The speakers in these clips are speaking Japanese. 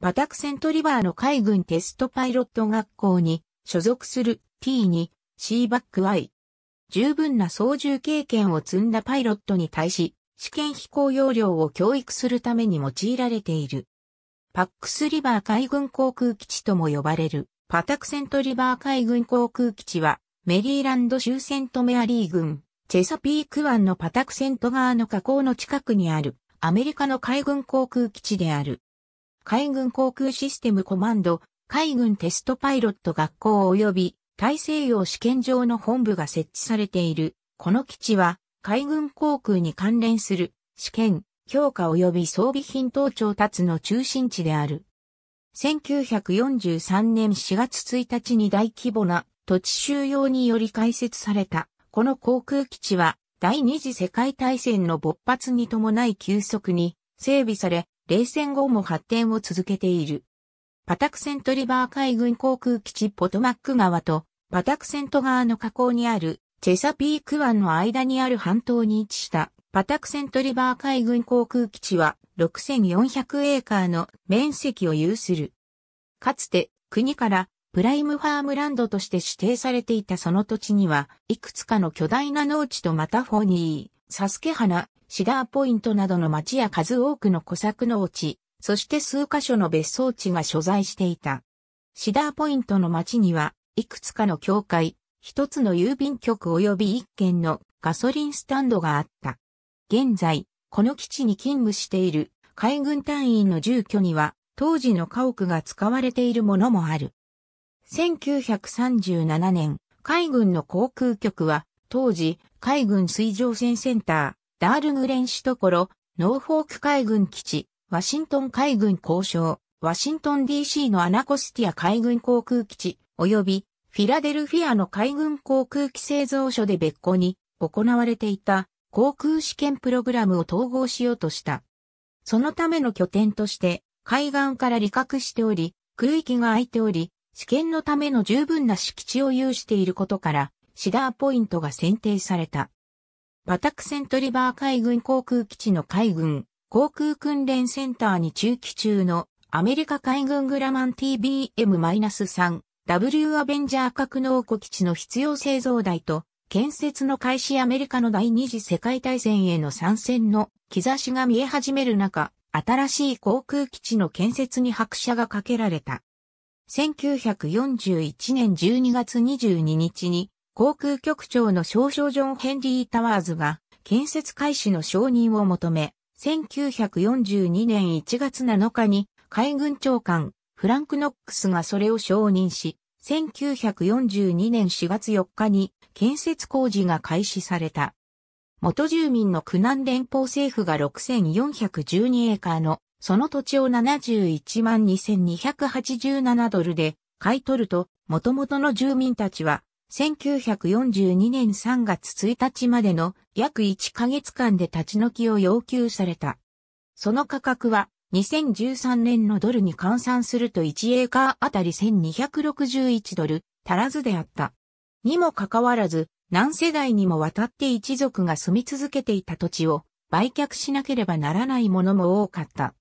パタクセントリバーの海軍テストパイロット学校に所属する T2、C バック Y。十分な操縦経験を積んだパイロットに対し、試験飛行要領を教育するために用いられている。パックスリバー海軍航空基地とも呼ばれる、パタクセントリバー海軍航空基地は、メリーランド州セントメアリー郡、チェサピーク湾のパタクセント側の河口の近くにある、アメリカの海軍航空基地である。海軍航空システムコマンド、海軍テストパイロット学校及び大西洋試験場の本部が設置されている。この基地は海軍航空に関連する試験、強化及び装備品等調達の中心地である。1943年4月1日に大規模な土地収容により開設された、この航空基地は第二次世界大戦の勃発に伴い急速に整備され、冷戦後も発展を続けている。パタクセントリバー海軍航空基地ポトマック川とパタクセント川の河口にあるチェサピーク湾の間にある半島に位置したパタクセントリバー海軍航空基地は6400エーカーの面積を有する。かつて国からプライムファームランドとして指定されていたその土地には、いくつかの巨大な農地とマタフォニー、サスケ花、シダーポイントなどの町や数多くの小作落地、そして数カ所の別荘地が所在していた。シダーポイントの町には、いくつかの教会、一つの郵便局及び一軒のガソリンスタンドがあった。現在、この基地に勤務している海軍隊員の住居には、当時の家屋が使われているものもある。1937年、海軍の航空局は、当時、海軍水上戦センター、ダールグレン首トコロ、ノーフォーク海軍基地、ワシントン海軍交渉、ワシントン DC のアナコスティア海軍航空基地、及びフィラデルフィアの海軍航空機製造所で別個に行われていた航空試験プログラムを統合しようとした。そのための拠点として海岸から利確しており、空域が空いており、試験のための十分な敷地を有していることから、シダーポイントが選定された。バタクセントリバー海軍航空基地の海軍航空訓練センターに駐機中のアメリカ海軍グラマン TBM-3 W アベンジャー格納庫基地の必要製造台と建設の開始アメリカの第二次世界大戦への参戦の兆しが見え始める中、新しい航空基地の建設に拍車がかけられた。1941年12月22日に航空局長の少将ジョン・ヘンリー・タワーズが建設開始の承認を求め、1942年1月7日に海軍長官フランク・ノックスがそれを承認し、1942年4月4日に建設工事が開始された。元住民の苦難連邦政府が6412エーカーのその土地を71万2287ドルで買い取ると、元々の住民たちは1942年3月1日までの約1ヶ月間で立ち退きを要求された。その価格は2013年のドルに換算すると1エーカーあたり1261ドル足らずであった。にもかかわらず、何世代にもわたって一族が住み続けていた土地を売却しなければならないものも多かった。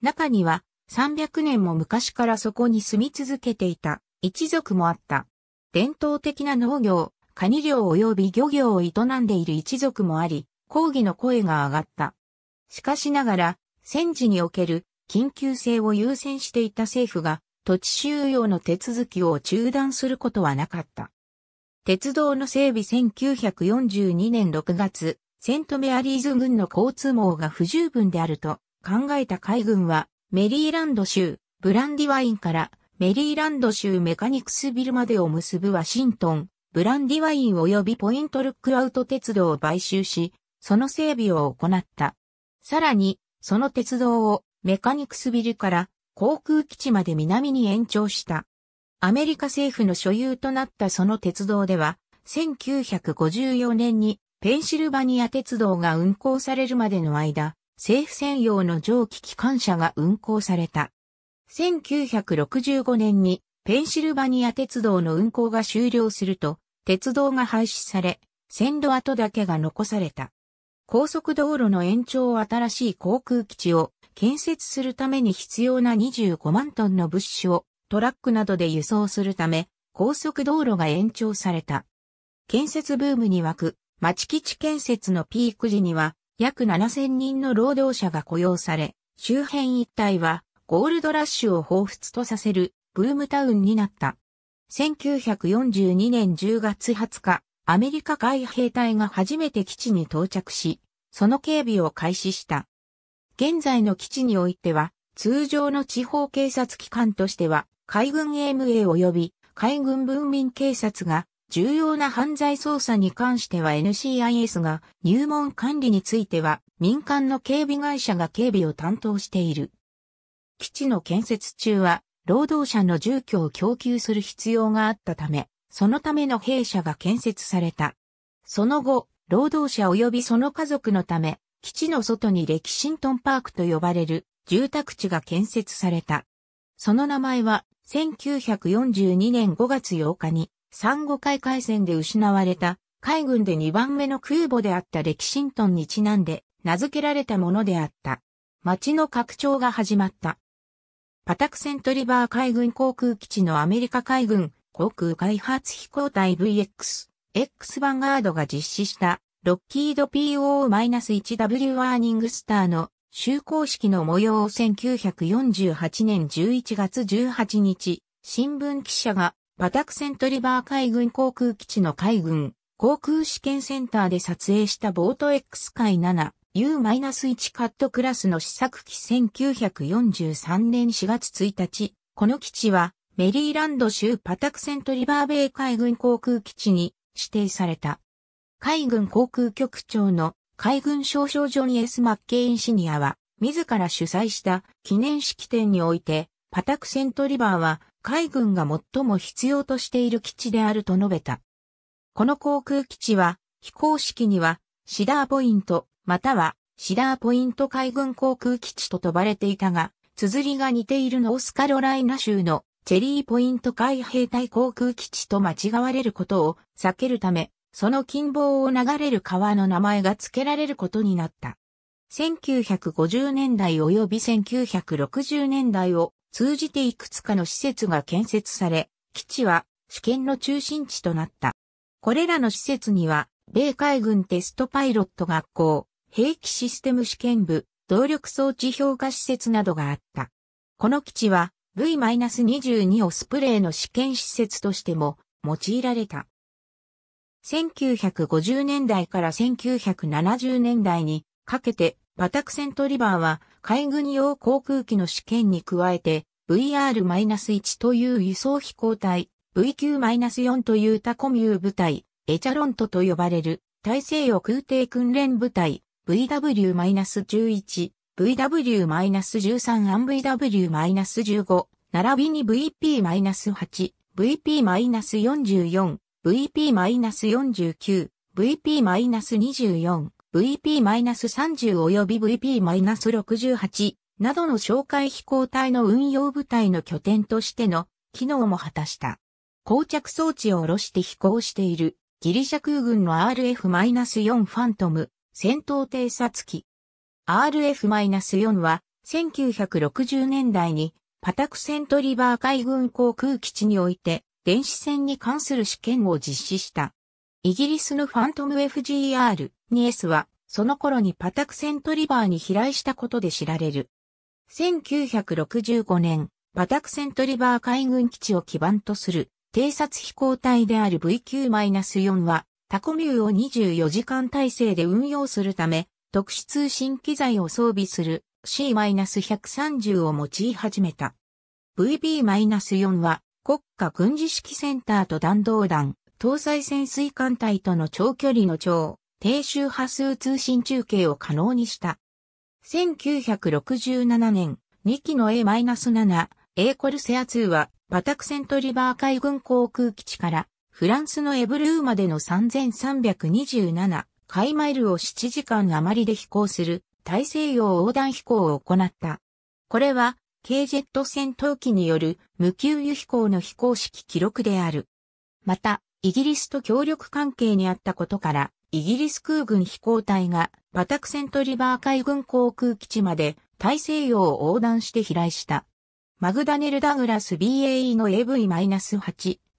中には300年も昔からそこに住み続けていた一族もあった。伝統的な農業、カニ漁及び漁業を営んでいる一族もあり、抗議の声が上がった。しかしながら、戦時における緊急性を優先していた政府が土地収容の手続きを中断することはなかった。鉄道の整備1942年6月、セントメアリーズ軍の交通網が不十分であると考えた海軍はメリーランド州ブランディワインからメリーランド州メカニクスビルまでを結ぶワシントン、ブランディワイン及びポイントルックアウト鉄道を買収し、その整備を行った。さらに、その鉄道をメカニクスビルから航空基地まで南に延長した。アメリカ政府の所有となったその鉄道では、1954年にペンシルバニア鉄道が運行されるまでの間、政府専用の蒸気機関車が運行された。1965年にペンシルバニア鉄道の運行が終了すると、鉄道が廃止され、線路跡だけが残された。高速道路の延長を新しい航空基地を建設するために必要な25万トンの物資をトラックなどで輸送するため、高速道路が延長された。建設ブームに湧く、町基地建設のピーク時には、約7000人の労働者が雇用され、周辺一帯はゴールドラッシュを彷彿とさせるブームタウンになった。1942年10月20日、アメリカ海兵隊が初めて基地に到着し、その警備を開始した。現在の基地においては、通常の地方警察機関としては、海軍 AMA 及び海軍文民警察が、重要な犯罪捜査に関しては NCIS が、入門管理については民間の警備会社が警備を担当している。基地の建設中は、労働者の住居を供給する必要があったため、そのための兵舎が建設された。その後、労働者及びその家族のため、基地の外にレキシントンパークと呼ばれる住宅地が建設された。その名前は、1942年5月8日に、産後海海戦で失われた、海軍で2番目の空母であったレキシントンにちなんで、名付けられたものであった。町の拡張が始まった。パタクセントリバー海軍航空基地のアメリカ海軍航空開発飛行隊 VX、X バンガードが実施したロッキード PO-1W ワーニングスターの就航式の模様を1948年11月18日、新聞記者がパタクセントリバー海軍航空基地の海軍航空試験センターで撮影したボート X 海7 U-1 カットクラスの試作機1943年4月1日、この基地はメリーランド州パタクセントリバーベイ海軍航空基地に指定された。海軍航空局長の海軍少将ジョニー・ス・マッケインシニアは、自ら主催した記念式典において、パタクセントリバーは海軍が最も必要としている基地であると述べた。この航空基地は、非公式にはシダーポイント、またはシダーポイント海軍航空基地と呼ばれていたが、綴りが似ているノースカロライナ州のチェリーポイント海兵隊航空基地と間違われることを避けるため、その近傍を流れる川の名前が付けられることになった。1950年代及び1960年代を通じていくつかの施設が建設され、基地は試験の中心地となった。これらの施設には、米海軍テストパイロット学校、兵器システム試験部、動力装置評価施設などがあった。この基地は V-22 オスプレイの試験施設としても用いられた。1950年代から1970年代にかけてパタクセントリバーは海軍用航空機の試験に加えて VR-1 という輸送飛行隊、VQ-4 というタコミュー部隊、エチャロントと呼ばれる大西洋空挺訓練部隊、VW-11、VW-13 VW-15、並びに VP-8、VP-44、VP-49、VP-24、VP-30 及び VP-68 などの哨戒飛行隊の運用部隊の拠点としての機能も果たした。膠着装置を下ろして飛行しているギリシャ空軍の RF-4 ファントム戦闘偵察機。RF-4 は、1960年代に、パタクセントリバー海軍航空基地において、電子戦に関する試験を実施した。イギリスのファントム FGR-2S は、その頃にパタクセントリバーに飛来したことで知られる。1965年、パタクセントリバー海軍基地を基盤とする偵察飛行隊である VQ-4 はタコミューを24時間体制で運用するため、特殊通信機材を装備する C-130 を用い始めた。VB-4 は国家軍事指揮センターと弾道弾、搭載潜水艦隊との長距離の超低周波数通信中継を可能にした。1967年、2機の A-7、A コルセア2はバタクセントリバー海軍航空基地からフランスのエブルーまでの3327海マイルを7時間余りで飛行する大西洋横断飛行を行った。これは、K ジェット戦闘機による無給油飛行の飛行式記録である。また、イギリスと協力関係にあったことから、イギリス空軍飛行隊がバタクセントリバー海軍航空基地まで大西洋を横断して飛来した。マグダネル・ダグラス BAE の AV-8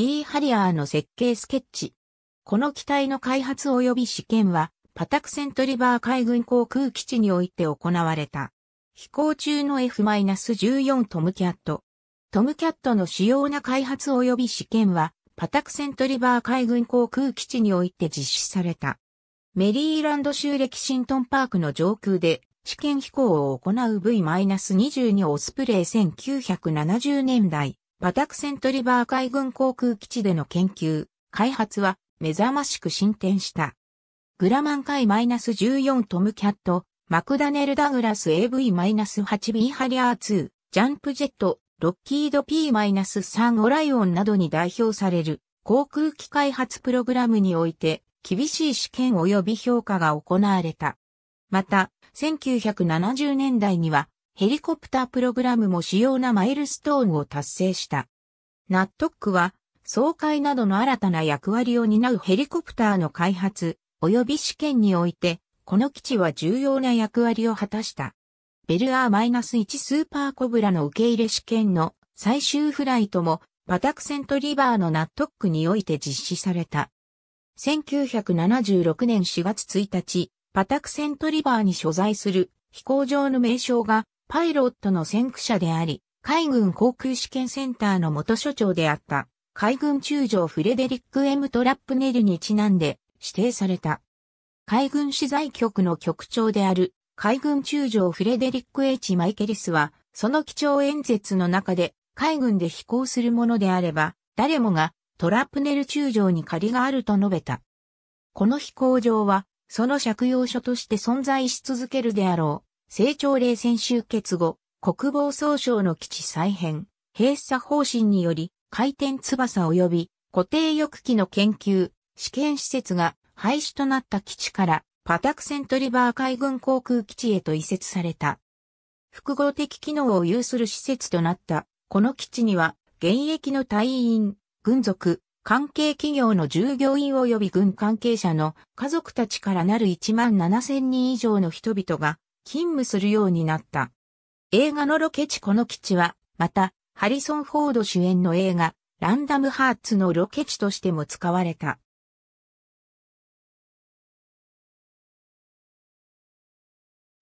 B. ハリアーの設計スケッチ。この機体の開発及び試験は、パタクセントリバー海軍航空基地において行われた。飛行中の F-14 トムキャット。トムキャットの主要な開発及び試験は、パタクセントリバー海軍航空基地において実施された。メリーランド州レキシントンパークの上空で試験飛行を行う V-22 オスプレイ1970年代パタクセントリバー海軍航空基地での研究、開発は目覚ましく進展した。グラマン海 -14 トムキャット、マクダネル・ダグラス AV-8B ハリアー2、ジャンプジェット、ロッキード P-3 オライオンなどに代表される航空機開発プログラムにおいて厳しい試験及び評価が行われた。また、1970年代にはヘリコプタープログラムも主要なマイルストーンを達成した。ナットックは、総会などの新たな役割を担うヘリコプターの開発、及び試験において、この基地は重要な役割を果たした。ベルアー -1 スーパーコブラの受け入れ試験の最終フライトも、パタクセントリバーのナットックにおいて実施された。1976年4月1日、パタクセントリバーに所在する飛行場の名称がパイロットの先駆者であり、海軍航空試験センターの元所長であった、海軍中将フレデリック・エム・トラップネルにちなんで指定された。海軍資材局の局長である、海軍中将フレデリック・ H・ マイケリスは、その基調演説の中で、海軍で飛行するものであれば、誰もがトラップネル中将に借りがあると述べた。この飛行場は、その借用書として存在し続けるであろう。成長冷戦終結後、国防総省の基地再編、閉鎖方針により、回転翼及び固定翼機の研究、試験施設が廃止となった基地から、パタクセントリバー海軍航空基地へと移設された。複合的機能を有する施設となった、この基地には、現役の隊員、軍属、関係企業の従業員及び軍関係者の家族たちからなる1万7千人以上の人々が勤務するようになった。映画のロケ地この基地は、また、ハリソン・フォード主演の映画、ランダムハーツのロケ地としても使われた。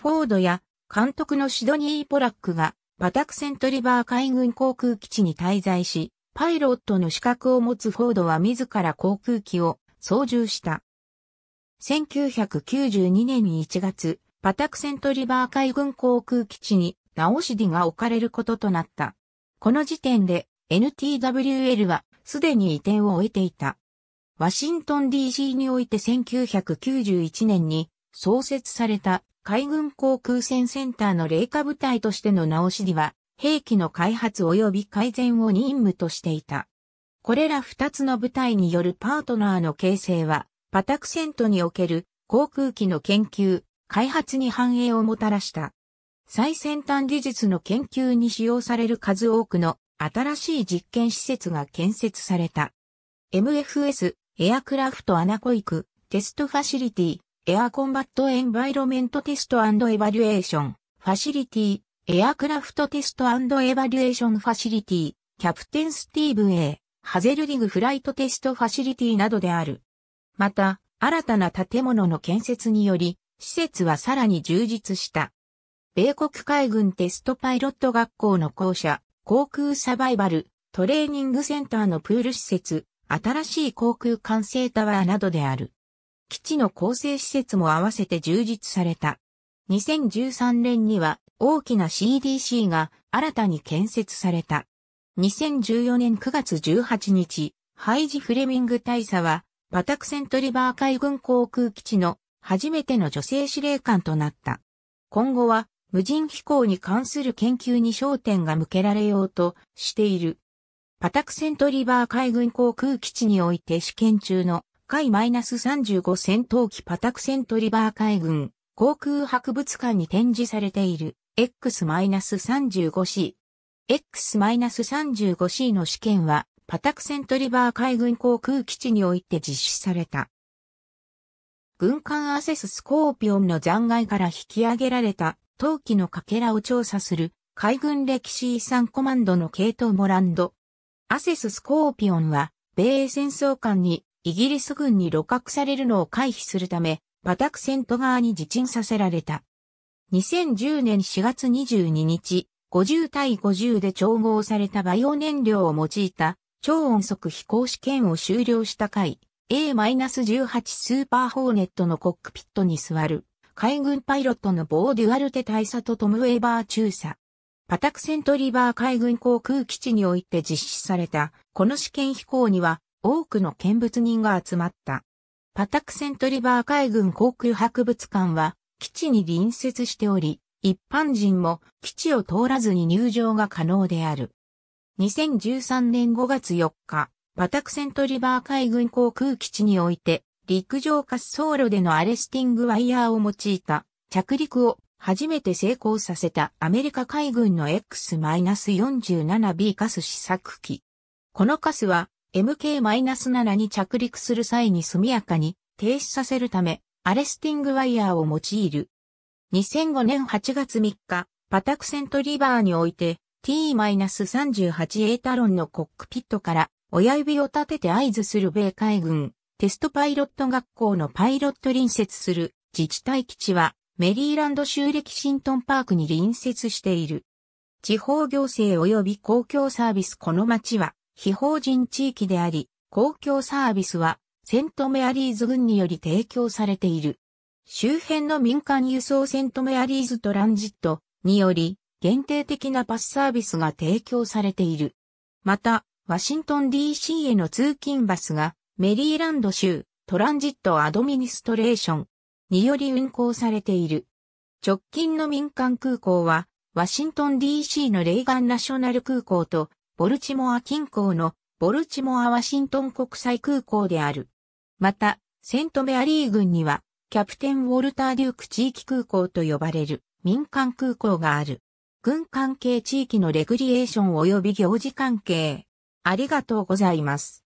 フォードや監督のシドニー・ポラックがパタクセントリバー海軍航空基地に滞在し、パイロットの資格を持つフォードは自ら航空機を操縦した。1992年1月、パタクセントリバー海軍航空基地にナオシディが置かれることとなった。この時点で NTWL はすでに移転を終えていた。ワシントン DC において1991年に創設された海軍航空戦センターの霊下部隊としての直しィは、兵器の開発及び改善を任務としていた。これら二つの部隊によるパートナーの形成は、パタクセントにおける航空機の研究、開発に繁栄をもたらした。最先端技術の研究に使用される数多くの新しい実験施設が建設された。MFS、エアクラフトアナコイク、テストファシリティ、エアコンバットエンバイロメントテストエバリュエーション、ファシリティ、エアクラフトテストエバリュエーションファシリティ、キャプテンスティーブン A、ハゼルリグフライトテストファシリティなどである。また、新たな建物の建設により、施設はさらに充実した。米国海軍テストパイロット学校の校舎、航空サバイバル、トレーニングセンターのプール施設、新しい航空管制タワーなどである。基地の構成施設も合わせて充実された。2013年には大きな CDC が新たに建設された。2014年9月18日、ハイジ・フレミング大佐は、パタクセントリバー海軍航空基地の初めての女性司令官となった。今後は無人飛行に関する研究に焦点が向けられようとしている。パタクセントリバー海軍航空基地において試験中の海 -35 戦闘機パタクセントリバー海軍航空博物館に展示されている X-35C。X-35C の試験はパタクセントリバー海軍航空基地において実施された。軍艦アセススコーピオンの残骸から引き上げられた陶器のかけらを調査する海軍歴史遺産コマンドの系統モランド。アセススコーピオンは米英戦争艦にイギリス軍に鹵獲されるのを回避するためバタクセント側に自沈させられた。2010年4月22日、50対50で調合されたバイオ燃料を用いた超音速飛行試験を終了した回。A-18 スーパーホーネットのコックピットに座る、海軍パイロットのボー・デュアルテ大佐とトム・ウェーバー中佐。パタクセントリバー海軍航空基地において実施された、この試験飛行には多くの見物人が集まった。パタクセントリバー海軍航空博物館は基地に隣接しており、一般人も基地を通らずに入場が可能である。2013年5月4日、バタクセントリバー海軍航空基地において、陸上滑走路でのアレスティングワイヤーを用いた着陸を初めて成功させたアメリカ海軍の X-47B カス試作機。このカスは MK-7 に着陸する際に速やかに停止させるため、アレスティングワイヤーを用いる。2005年8月3日、パタクセントリバーにおいて T-38A タロンのコックピットから親指を立てて合図する米海軍、テストパイロット学校のパイロット隣接する自治体基地は、メリーランド州レキシントンパークに隣接している。地方行政及び公共サービスこの町は、非法人地域であり、公共サービスは、セントメアリーズ軍により提供されている。周辺の民間輸送セントメアリーズトランジットにより、限定的なパスサービスが提供されている。また、ワシントン DC への通勤バスが、メリーランド州トランジットアドミニストレーションにより運行されている。直近の民間空港は、ワシントン DC のレイガンナショナル空港と、ボルチモア近郊のボルチモア・ワシントン国際空港である。また、セントメアリー郡には、キャプテン・ウォルター・デューク地域空港と呼ばれる民間空港がある。軍関係地域のレクリエーション及び行事関係、ありがとうございます。